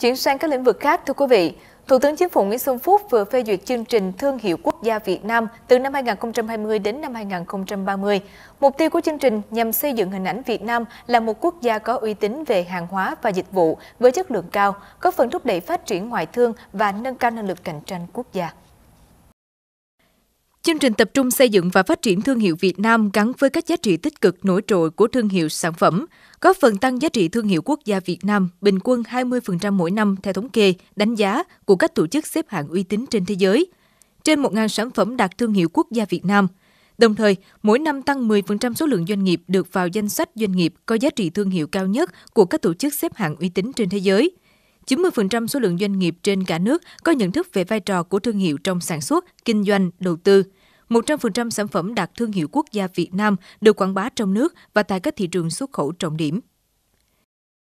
Chuyển sang các lĩnh vực khác, thưa quý vị, Thủ tướng Chính phủ Nguyễn Xuân Phúc vừa phê duyệt chương trình Thương hiệu quốc gia Việt Nam từ năm 2020 đến năm 2030. Mục tiêu của chương trình nhằm xây dựng hình ảnh Việt Nam là một quốc gia có uy tín về hàng hóa và dịch vụ với chất lượng cao, góp phần thúc đẩy phát triển ngoại thương và nâng cao năng lực cạnh tranh quốc gia. Chương trình tập trung xây dựng và phát triển thương hiệu Việt Nam gắn với các giá trị tích cực nổi trội của thương hiệu sản phẩm, góp phần tăng giá trị thương hiệu quốc gia Việt Nam bình quân 20% mỗi năm theo thống kê, đánh giá của các tổ chức xếp hạng uy tín trên thế giới. Trên 1.000 sản phẩm đạt thương hiệu quốc gia Việt Nam. Đồng thời, mỗi năm tăng 10% số lượng doanh nghiệp được vào danh sách doanh nghiệp có giá trị thương hiệu cao nhất của các tổ chức xếp hạng uy tín trên thế giới. 90% số lượng doanh nghiệp trên cả nước có nhận thức về vai trò của thương hiệu trong sản xuất, kinh doanh, đầu tư – 100% sản phẩm đạt thương hiệu quốc gia Việt Nam được quảng bá trong nước và tại các thị trường xuất khẩu trọng điểm.